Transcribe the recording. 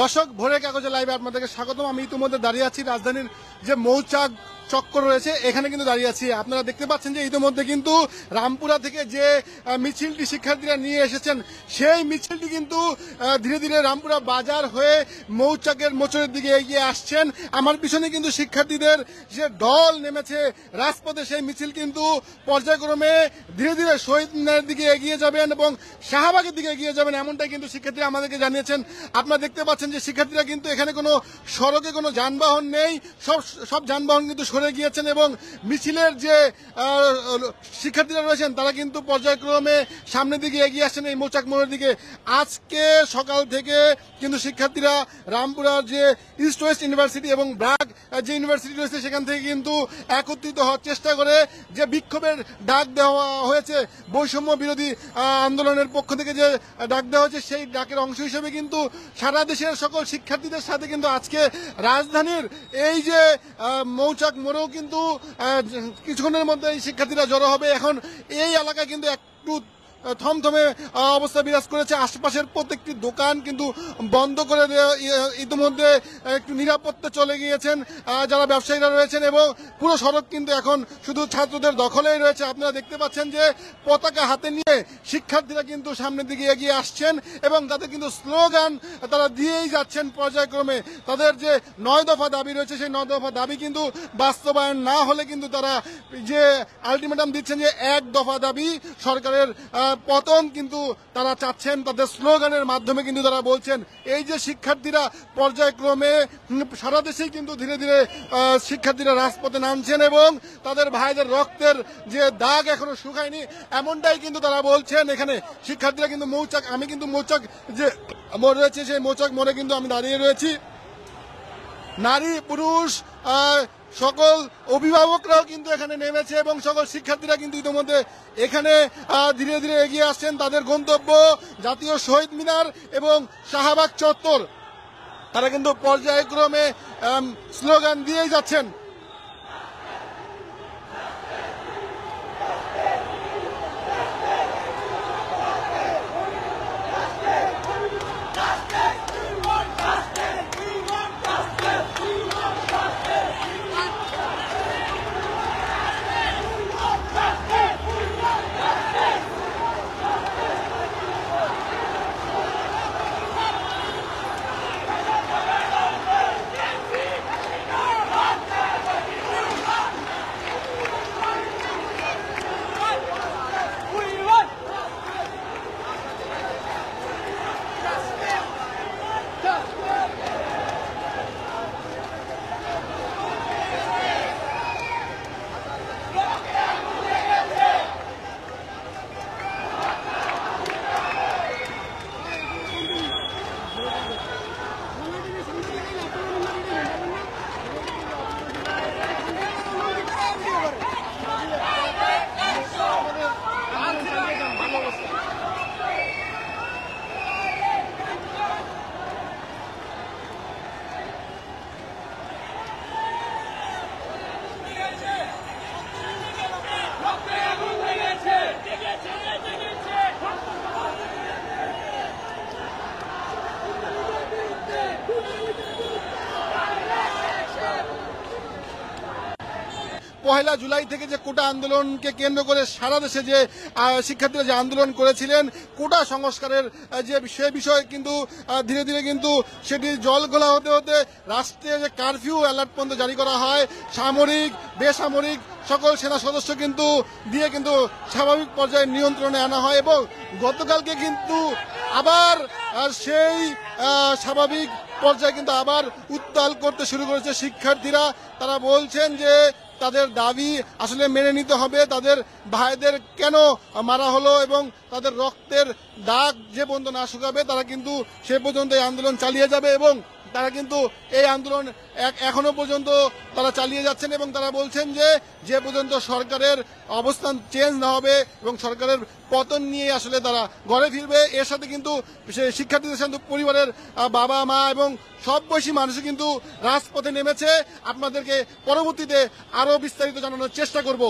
দর্শক ভোরের কাগজে লাইভে আপনাদেরকে স্বাগতম আমি ইতিমধ্যে দাঁড়িয়ে আছি রাজধানীর যে মৌচাক চক্কর রয়েছে এখানে কিন্তু দাঁড়িয়ে আছি আপনারা দেখতে পাচ্ছেন যে ইতিমধ্যে কিন্তু রামপুরা থেকে যে মিছিলটি শিক্ষার্থীরা নিয়ে এসেছেন সেই মিছিলটি কিন্তু ধীরে ধীরে রামপুরা বাজার হয়ে মৌচাকের মোচরের দিকে এগিয়ে আসছেন আমার পিছনে কিন্তু শিক্ষার্থীদের যে দল নেমেছে রাজপথে সেই মিছিল কিন্তু পর্যায়ক্রমে ধীরে ধীরে শহীদ মিনারের দিকে এগিয়ে যাবেন এবং শাহবাগের দিকে এগিয়ে যাবেন এমনটাই কিন্তু শিক্ষার্থীরা আমাদেরকে জানিয়েছেন আপনারা দেখতে পাচ্ছেন যে শিক্ষার্থীরা কিন্তু এখানে কোনো সড়কে কোনো যানবাহন নেই সব সব যানবাহন কিন্তু ধরে গিয়েছেন এবং মিছিলের যে শিক্ষার্থীরা রয়েছেন তারা কিন্তু পর্যায়ক্রমে সামনের দিকে এগিয়ে আসছেন এই মোচাক মোড়ের দিকে আজকে সকাল থেকে কিন্তু শিক্ষার্থীরা রামপুরার যে ইস্ট ওয়েস্ট ইউনিভার্সিটি এবং ব্রাক যে ইউনিভার্সিটি রয়েছে সেখান থেকে কিন্তু একত্রিত হওয়ার চেষ্টা করে যে বিক্ষোভের ডাক দেওয়া হয়েছে বৈষম্য বিরোধী আন্দোলনের পক্ষ থেকে যে ডাক দেওয়া হয়েছে সেই ডাকের অংশ হিসেবে কিন্তু সারা দেশের সকল শিক্ষার্থীদের সাথে কিন্তু আজকে রাজধানীর এই যে মৌচাক করেও কিন্তু কিছুক্ষণের মধ্যে এই শিক্ষার্থীরা জড়ো হবে এখন এই এলাকায় কিন্তু একটু থমথমে অবস্থা বিরাজ করেছে আশেপাশের প্রত্যেকটি দোকান কিন্তু বন্ধ করে ইতিমধ্যে একটু নিরাপত্তা চলে গিয়েছেন যারা ব্যবসায়ীরা রয়েছেন এবং পুরো সড়ক কিন্তু এখন শুধু ছাত্রদের দখলেই রয়েছে আপনারা দেখতে পাচ্ছেন যে পতাকা হাতে নিয়ে শিক্ষার্থীরা কিন্তু সামনের দিকে এগিয়ে আসছেন এবং তাদের কিন্তু স্লোগান তারা দিয়েই যাচ্ছেন পর্যায়ক্রমে তাদের যে নয় দফা দাবি রয়েছে সেই নয় দফা দাবি কিন্তু বাস্তবায়ন না হলে কিন্তু তারা যে আলটিমেটাম দিচ্ছেন যে এক দফা দাবি সরকারের পতন কিন্তু তারা চাচ্ছেন তাদের স্লোগানের মাধ্যমে কিন্তু তারা বলছেন এই যে শিক্ষার্থীরা পর্যায়ক্রমে সারা দেশেই কিন্তু ধীরে ধীরে শিক্ষার্থীরা রাজপথে নামছেন এবং তাদের ভাইদের রক্তের যে দাগ এখনো শুকায়নি এমনটাই কিন্তু তারা বলছেন এখানে শিক্ষার্থীরা কিন্তু মৌচাক আমি কিন্তু মৌচাক যে মরে রয়েছে সেই মৌচাক মরে কিন্তু আমি দাঁড়িয়ে রয়েছি নারী পুরুষ সকল অভিভাবকরাও কিন্তু এখানে নেমেছে এবং সকল শিক্ষার্থীরা কিন্তু ইতিমধ্যে এখানে ধীরে ধীরে এগিয়ে আসছেন তাদের গন্তব্য জাতীয় শহীদ মিনার এবং শাহবাগ চত্বর তারা কিন্তু পর্যায়ক্রমে স্লোগান দিয়েই যাচ্ছেন পহেলা জুলাই থেকে যে কোটা আন্দোলনকে কেন্দ্র করে সারা দেশে যে শিক্ষার্থীরা যে আন্দোলন করেছিলেন কোটা সংস্কারের যে সে বিষয়ে কিন্তু ধীরে ধীরে কিন্তু সেটি জল গোলা হতে হতে রাষ্ট্রে যে কারফিউ অ্যালার্ট পর্যন্ত জারি করা হয় সামরিক বেসামরিক সকল সেনা সদস্য কিন্তু দিয়ে কিন্তু স্বাভাবিক পর্যায়ে নিয়ন্ত্রণে আনা হয় এবং গতকালকে কিন্তু আবার আর সেই স্বাভাবিক পর্যায়ে কিন্তু আবার উত্তাল করতে শুরু করেছে শিক্ষার্থীরা তারা বলছেন যে তাদের দাবি আসলে মেনে নিতে হবে তাদের ভাইদের কেন মারা হলো এবং তাদের রক্তের দাগ যে পর্যন্ত না শুকাবে তারা কিন্তু সে পর্যন্ত এই আন্দোলন চালিয়ে যাবে এবং তারা কিন্তু এই আন্দোলন এখনো পর্যন্ত তারা চালিয়ে যাচ্ছেন এবং তারা বলছেন যে যে পর্যন্ত সরকারের অবস্থান চেঞ্জ না হবে এবং সরকারের পতন নিয়ে আসলে তারা ঘরে ফিরবে এর সাথে কিন্তু শিক্ষার্থীদের সাথে পরিবারের বাবা মা এবং সব বয়সী মানুষই কিন্তু রাজপথে নেমেছে আপনাদেরকে পরবর্তীতে আরও বিস্তারিত জানানোর চেষ্টা করব